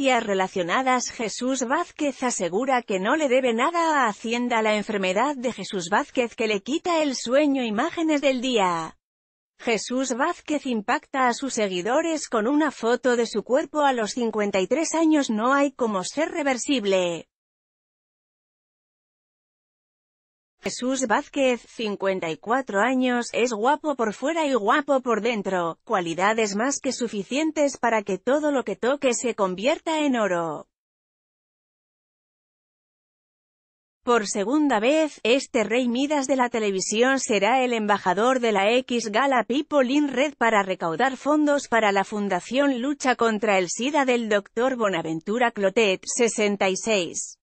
relacionadas Jesús Vázquez asegura que no le debe nada a Hacienda la enfermedad de Jesús Vázquez que le quita el sueño e imágenes del día. Jesús Vázquez impacta a sus seguidores con una foto de su cuerpo a los 53 años no hay como ser reversible. Jesús Vázquez, 54 años, es guapo por fuera y guapo por dentro, cualidades más que suficientes para que todo lo que toque se convierta en oro. Por segunda vez, este rey Midas de la televisión será el embajador de la X Gala People in Red para recaudar fondos para la Fundación Lucha contra el SIDA del Dr. Bonaventura Clotet, 66.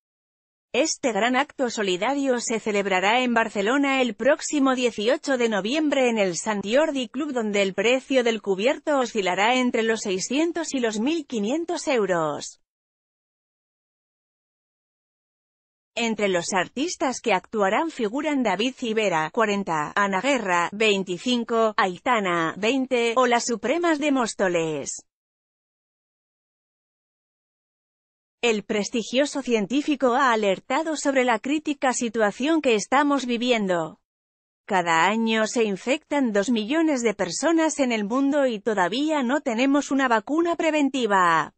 Este gran acto solidario se celebrará en Barcelona el próximo 18 de noviembre en el Sant Jordi Club donde el precio del cubierto oscilará entre los 600 y los 1.500 euros. Entre los artistas que actuarán figuran David Civera, 40, Ana Guerra, 25, Aitana, 20, o las Supremas de Móstoles. El prestigioso científico ha alertado sobre la crítica situación que estamos viviendo. Cada año se infectan dos millones de personas en el mundo y todavía no tenemos una vacuna preventiva.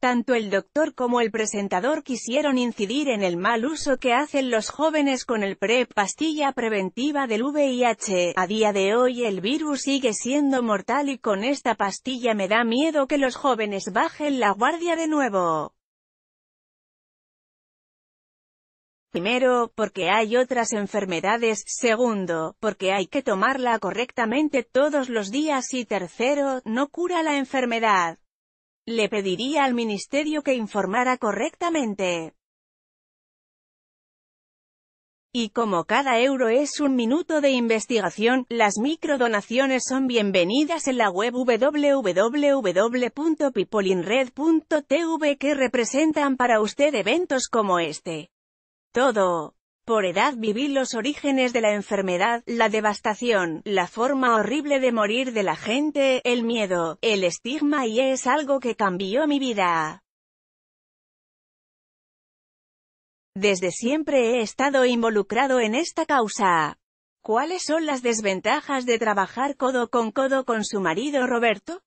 Tanto el doctor como el presentador quisieron incidir en el mal uso que hacen los jóvenes con el PrEP, pastilla preventiva del VIH. A día de hoy el virus sigue siendo mortal y con esta pastilla me da miedo que los jóvenes bajen la guardia de nuevo. Primero, porque hay otras enfermedades, segundo, porque hay que tomarla correctamente todos los días y tercero, no cura la enfermedad. Le pediría al ministerio que informara correctamente. Y como cada euro es un minuto de investigación, las microdonaciones son bienvenidas en la web www.pipolinred.tv que representan para usted eventos como este. Todo. Por edad viví los orígenes de la enfermedad, la devastación, la forma horrible de morir de la gente, el miedo, el estigma y es algo que cambió mi vida. Desde siempre he estado involucrado en esta causa. ¿Cuáles son las desventajas de trabajar codo con codo con su marido Roberto?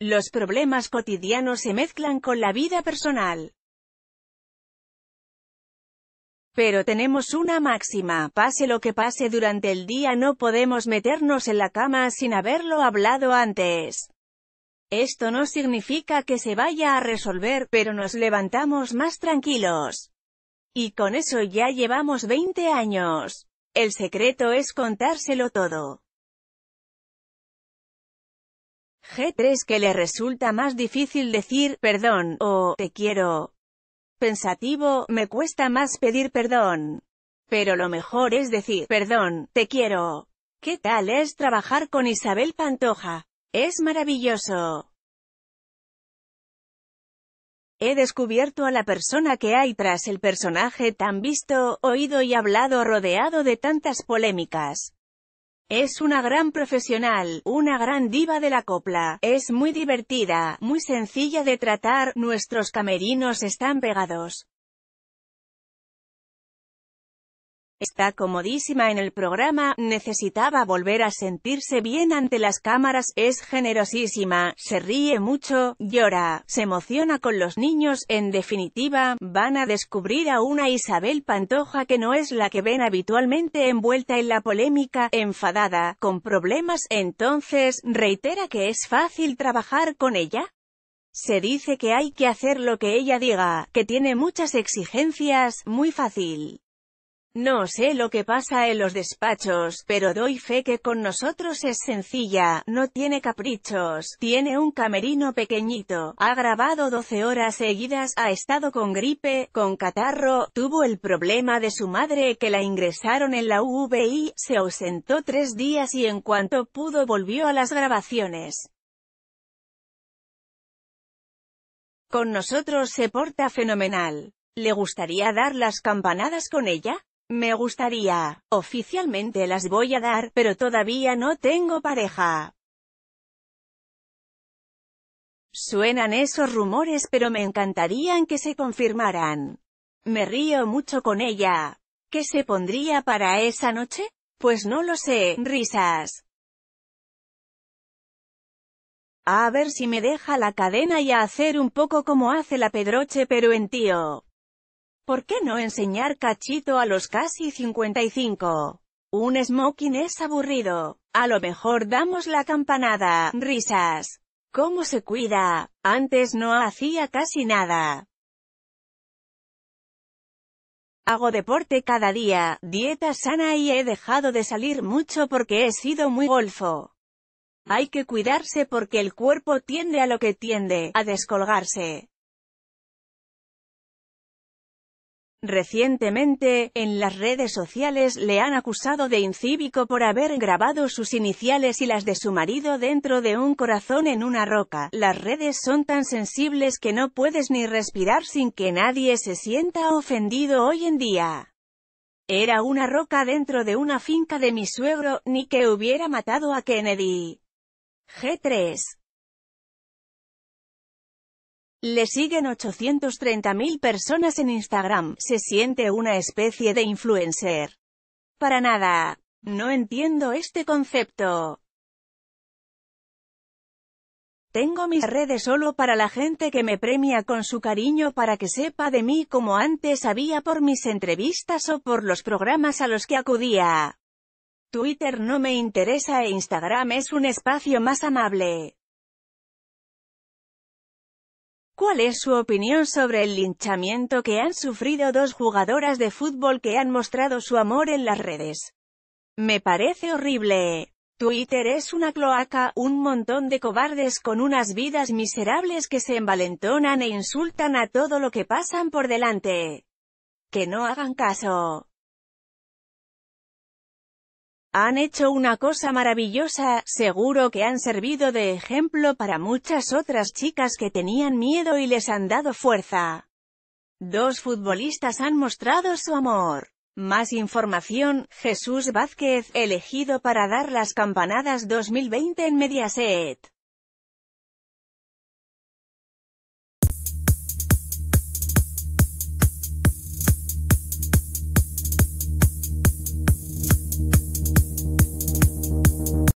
Los problemas cotidianos se mezclan con la vida personal. Pero tenemos una máxima, pase lo que pase durante el día no podemos meternos en la cama sin haberlo hablado antes. Esto no significa que se vaya a resolver, pero nos levantamos más tranquilos. Y con eso ya llevamos 20 años. El secreto es contárselo todo. G3 que le resulta más difícil decir, perdón, o, te quiero, pensativo, me cuesta más pedir perdón. Pero lo mejor es decir, perdón, te quiero. ¿Qué tal es trabajar con Isabel Pantoja? Es maravilloso. He descubierto a la persona que hay tras el personaje tan visto, oído y hablado rodeado de tantas polémicas. Es una gran profesional, una gran diva de la copla, es muy divertida, muy sencilla de tratar, nuestros camerinos están pegados. Está comodísima en el programa, necesitaba volver a sentirse bien ante las cámaras, es generosísima, se ríe mucho, llora, se emociona con los niños, en definitiva, van a descubrir a una Isabel Pantoja que no es la que ven habitualmente envuelta en la polémica, enfadada, con problemas, entonces, reitera que es fácil trabajar con ella. Se dice que hay que hacer lo que ella diga, que tiene muchas exigencias, muy fácil. No sé lo que pasa en los despachos, pero doy fe que con nosotros es sencilla, no tiene caprichos, tiene un camerino pequeñito, ha grabado 12 horas seguidas, ha estado con gripe, con catarro, tuvo el problema de su madre que la ingresaron en la UVI, se ausentó tres días y en cuanto pudo volvió a las grabaciones. Con nosotros se porta fenomenal. ¿Le gustaría dar las campanadas con ella? Me gustaría, oficialmente las voy a dar, pero todavía no tengo pareja. Suenan esos rumores pero me encantarían que se confirmaran. Me río mucho con ella. ¿Qué se pondría para esa noche? Pues no lo sé, risas. A ver si me deja la cadena y a hacer un poco como hace la Pedroche pero en tío. ¿Por qué no enseñar cachito a los casi 55? Un smoking es aburrido. A lo mejor damos la campanada. Risas. ¿Cómo se cuida? Antes no hacía casi nada. Hago deporte cada día, dieta sana y he dejado de salir mucho porque he sido muy golfo. Hay que cuidarse porque el cuerpo tiende a lo que tiende, a descolgarse. Recientemente, en las redes sociales le han acusado de incívico por haber grabado sus iniciales y las de su marido dentro de un corazón en una roca. Las redes son tan sensibles que no puedes ni respirar sin que nadie se sienta ofendido hoy en día. Era una roca dentro de una finca de mi suegro, ni que hubiera matado a Kennedy. G3 le siguen 830.000 personas en Instagram. Se siente una especie de influencer. Para nada. No entiendo este concepto. Tengo mis redes solo para la gente que me premia con su cariño para que sepa de mí como antes había por mis entrevistas o por los programas a los que acudía. Twitter no me interesa e Instagram es un espacio más amable. ¿Cuál es su opinión sobre el linchamiento que han sufrido dos jugadoras de fútbol que han mostrado su amor en las redes? Me parece horrible. Twitter es una cloaca, un montón de cobardes con unas vidas miserables que se envalentonan e insultan a todo lo que pasan por delante. Que no hagan caso. Han hecho una cosa maravillosa, seguro que han servido de ejemplo para muchas otras chicas que tenían miedo y les han dado fuerza. Dos futbolistas han mostrado su amor. Más información, Jesús Vázquez, elegido para dar las campanadas 2020 en Mediaset.